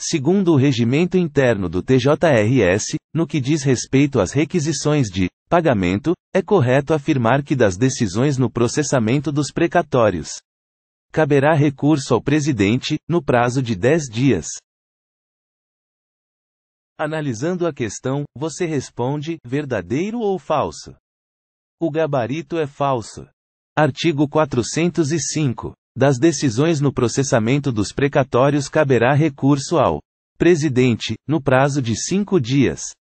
segundo o regimento interno do TJRS, no que diz respeito às requisições de pagamento, é correto afirmar que das decisões no processamento dos precatórios caberá recurso ao presidente, no prazo de 10 dias. Analisando a questão, você responde: verdadeiro ou falso? O gabarito é falso. Artigo 405 das decisões no processamento dos precatórios caberá recurso ao presidente, no prazo de cinco dias.